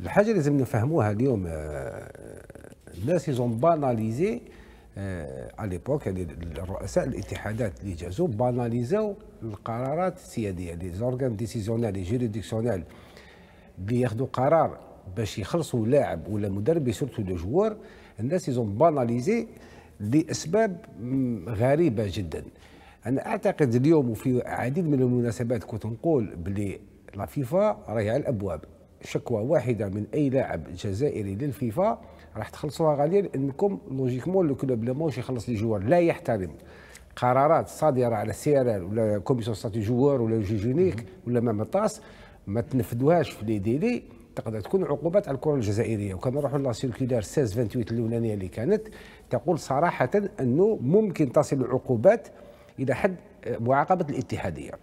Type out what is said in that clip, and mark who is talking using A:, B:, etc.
A: الحاجه اللي لازم نفهموها اليوم آه، الناس يزون باناليزي على ليبوك رؤساء الاتحادات اللي جازوا باناليزاو القرارات السياديه لي زورغان ديسيزيونيل لي جيريديكسيونيل اللي ياخذوا قرار باش يخلصوا لاعب ولا مدرب سورتو لو جوار الناس يزون باناليزي لاسباب غريبه جدا انا اعتقد اليوم وفي عديد من المناسبات كنت نقول بلي لا فيفا راهي على الابواب شكوى واحده من اي لاعب جزائري للفيفا راح تخلصوها غاليا انكم لوجيكمون لو كلوب لا موش يخلص لي جوار لا يحترم قرارات صادره على سي ار ال ولا كوميسيون ستاتي جوار ولا جونيك ولا مام طاس ما تنفذوهاش في لي ديلي تقدر تكون عقوبات على الكره الجزائريه وكان نروحوا لا سيركيلار 16 28 الاولانيه اللي كانت تقول صراحه انه ممكن تصل العقوبات الى حد معاقبه الاتحاديه